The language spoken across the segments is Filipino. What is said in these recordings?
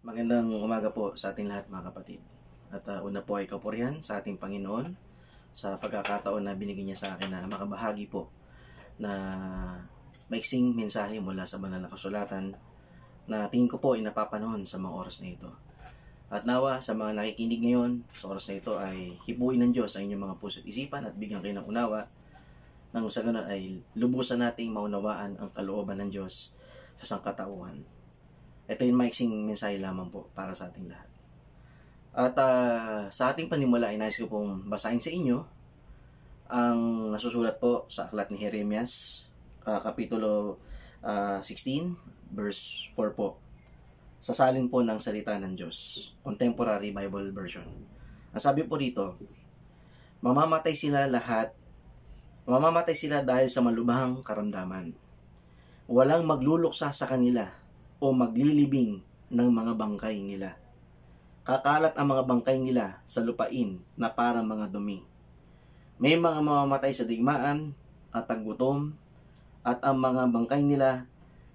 Magandang umaga po sa ating lahat mga kapatid. At uh, una po ay kapurihan sa ating Panginoon sa pagkakataon na binigyan niya sa akin na makabahagi po na maiksing mensahe mula sa banal na kasulatan na tingin ko po ay napapanahon sa mga oras na ito. At nawa sa mga nakikinig ngayon sa oras na ito ay hibuin ng Diyos ang inyong mga puso't isipan at bigyan kayo ng unawa nang sa ganun ay lubusan nating maunawaan ang kalooban ng Diyos sa sangkatauhan. Ito yung maiksing mensahe lamang po para sa ating lahat. At uh, sa ating panimula, inais ko pong basahin sa inyo ang nasusulat po sa aklat ni Jeremias, uh, kapitulo uh, ah, 16, verse 4 po. Sasalin po ng salita ng Diyos, Contemporary Bible Version. Ang sabi po dito, mamamatay sila lahat, mamamatay sila dahil sa malubhang karamdaman. Walang magluluksa sa kanila o maglilibing ng mga bangkay nila. Kakalat ang mga bangkay nila sa lupain na parang mga dumi. May mga mamamatay sa digmaan at ang gutom at ang mga bangkay nila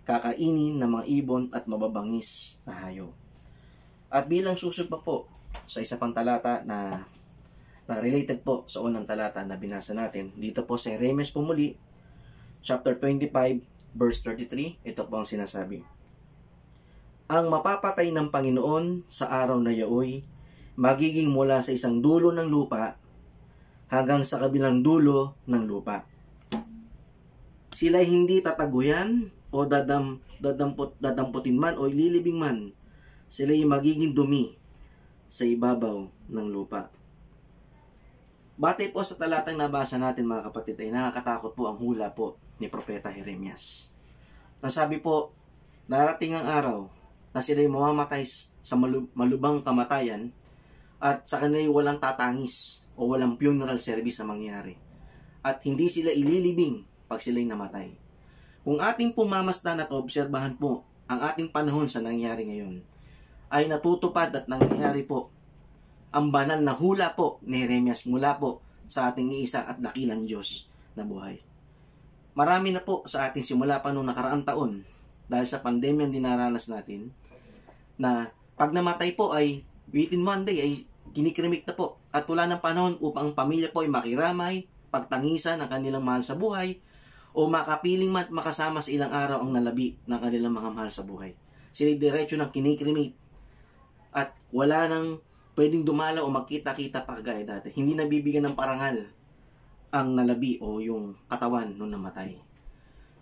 kakainin ng mga ibon at mababangis na hayop. At bilang susog pa po sa isa pang talata na, na related po sa unang talata na binasa natin, dito po sa Remes Pumuli, chapter 25, verse 33, ito po ang sinasabi ang mapapatay ng Panginoon sa araw na yaoy, magiging mula sa isang dulo ng lupa hanggang sa kabilang dulo ng lupa. Sila hindi tataguyan o dadam, dadampot, dadamputin man o ililibing man, sila ay magiging dumi sa ibabaw ng lupa. Batay po sa talatang nabasa natin mga kapatid ay nakakatakot po ang hula po ni Propeta Jeremias. Nasabi po, narating ang araw na sila'y mamamatay sa malubang kamatayan at sa kanila'y walang tatangis o walang funeral service na mangyari. At hindi sila ililibing pag sila'y namatay. Kung ating pumamasdan at obserbahan po ang ating panahon sa nangyari ngayon, ay natutupad at nangyayari po ang banal na hula po ni Jeremias mula po sa ating iisa at dakilang Diyos na buhay. Marami na po sa ating simula pa noong nakaraang taon dahil sa pandemyang dinaranas natin, na pag namatay po ay within one day ay kinikrimik na po at wala ng panahon upang ang pamilya po ay makiramay, pagtangisan ng kanilang mahal sa buhay o makapiling mat makasama sa ilang araw ang nalabi ng kanilang mga mahal sa buhay. Sila diretso ng kinikrimik at wala nang pwedeng dumala o magkita-kita pa kagaya dati. Hindi nabibigyan ng parangal ang nalabi o yung katawan nung namatay.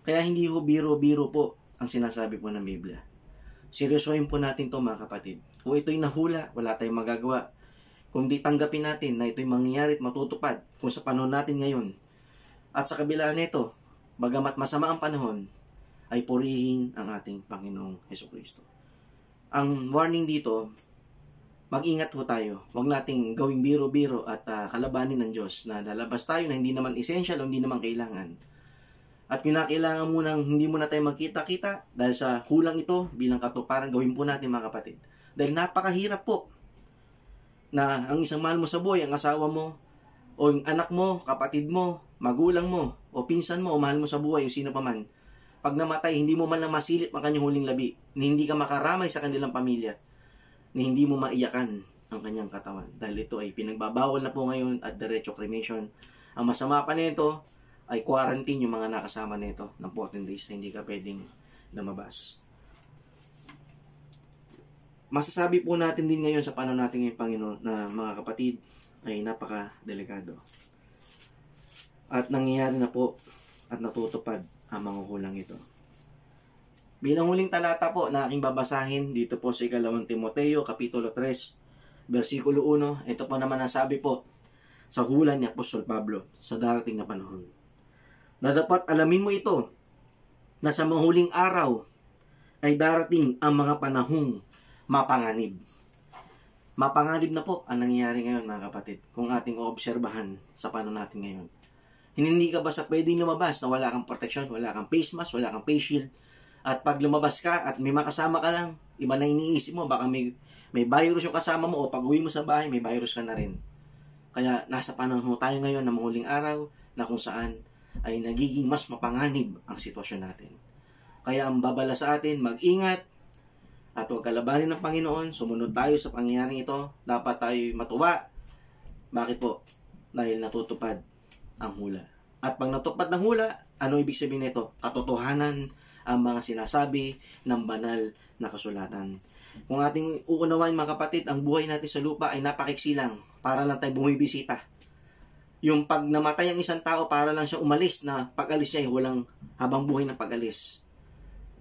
Kaya hindi ho biro-biro po ang sinasabi po ng Biblia seryosohin po natin to mga kapatid. Kung ito'y nahula, wala tayong magagawa. Kung di tanggapin natin na ito'y mangyayari at matutupad kung sa panahon natin ngayon. At sa kabila nito, bagamat masama ang panahon, ay purihin ang ating Panginoong Heso Kristo. Ang warning dito, mag-ingat po tayo. Huwag nating gawing biro-biro at uh, kalabanin ng Diyos na lalabas tayo na hindi naman essential o hindi naman kailangan at kinakailangan mo nang hindi mo na tayo magkita-kita dahil sa kulang ito bilang katuparan gawin po natin mga kapatid. Dahil napakahirap po na ang isang mahal mo sa buhay, ang asawa mo, o yung anak mo, kapatid mo, magulang mo, o pinsan mo, o mahal mo sa buhay, yung sino pa man, pag namatay, hindi mo man lang masilip ang kanyang huling labi, ni hindi ka makaramay sa kanilang pamilya, ni hindi mo maiyakan ang kanyang katawan. Dahil ito ay pinagbabawal na po ngayon at diretso cremation. Ang masama pa nito, ay quarantine yung mga nakasama nito ng 14 days na hindi ka pwedeng lumabas. Masasabi po natin din ngayon sa paano natin ngayong Panginoon na mga kapatid ay napaka-delikado. At nangyayari na po at natutupad ang mga hulang ito. Bilang huling talata po na aking babasahin dito po sa ikalawang Timoteo, Kapitulo 3, versikulo 1, ito po naman ang sabi po sa hula ni Apostol Pablo sa darating na panahon na dapat alamin mo ito na sa mahuling araw ay darating ang mga panahong mapanganib. Mapanganib na po ang nangyayari ngayon mga kapatid kung ating oobserbahan sa paano natin ngayon. Hindi ka ba sa pwedeng lumabas na wala kang protection, wala kang face mask, wala kang face shield, at pag lumabas ka at may makasama ka lang, iba na iniisip mo, baka may, may virus yung kasama mo o pag uwi mo sa bahay, may virus ka na rin. Kaya nasa panahon tayo ngayon na muling araw na kung saan ay nagiging mas mapanganib ang sitwasyon natin. Kaya ang babala sa atin, mag-ingat at huwag kalabanin ng Panginoon, sumunod tayo sa pangyayaring ito, dapat tayo matuwa. Bakit po? Dahil natutupad ang hula. At pag natupad ng hula, ano ibig sabihin nito? Katotohanan ang mga sinasabi ng banal na kasulatan. Kung ating uunawain mga kapatid, ang buhay natin sa lupa ay napakiksilang para lang tayo bumibisita yung pag namatay ang isang tao para lang siya umalis na pag-alis niya ay eh, walang habang buhay na pag-alis.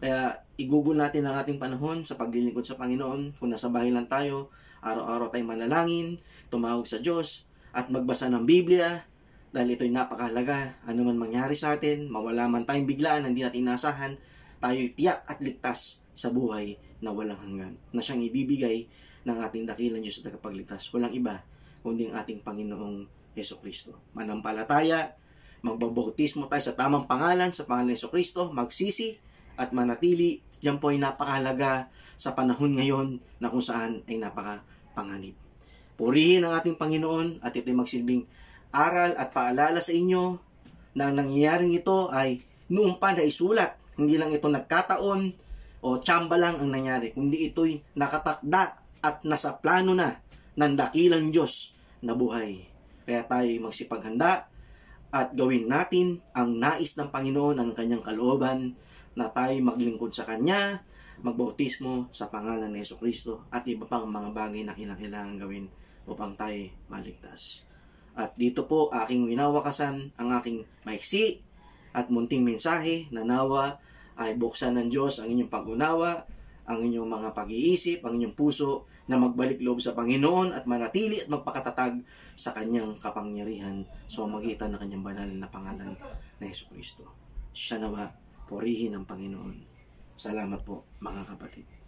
Kaya igugol natin ang ating panahon sa paglilingkod sa Panginoon. Kung nasa bahay lang tayo, araw-araw tayong manalangin, tumawag sa Diyos, at magbasa ng Biblia, dahil ito'y napakahalaga. Ano man mangyari sa atin, mawala man tayong biglaan, hindi natin inasahan, tayo'y tiyak at ligtas sa buhay na walang hanggan, na siyang ibibigay ng ating dakilan Diyos at tagapagligtas. Walang iba, kundi ang ating Panginoong Yeso Kristo. Manampalataya, magbabautismo tayo sa tamang pangalan, sa pangalan ni Yeso Kristo, magsisi at manatili. Yan po ay napakahalaga sa panahon ngayon na kung saan ay napakapanganib. Purihin ang ating Panginoon at ito'y magsilbing aral at paalala sa inyo na ang nangyayaring ito ay noong pa na isulat. Hindi lang ito nagkataon o tsamba lang ang nangyari, kundi ito'y nakatakda at nasa plano na ng dakilang Diyos na buhay kaya tayo magsipaghanda at gawin natin ang nais ng Panginoon ng kanyang kalooban na tayo maglingkod sa Kanya, magbautismo sa pangalan ni Yeso Kristo at iba pang mga bagay na kinakailangan gawin upang tayo maligtas. At dito po aking winawakasan ang aking maiksi at munting mensahe na nawa ay buksan ng Diyos ang inyong pag-unawa, ang inyong mga pag-iisip, ang inyong puso na magbalik loob sa Panginoon at manatili at magpakatatag sa kanyang kapangyarihan sa so, magitan ng kanyang banal na pangalan na Yesu Kristo. Siya nawa, purihin ng Panginoon. Salamat po mga kapatid.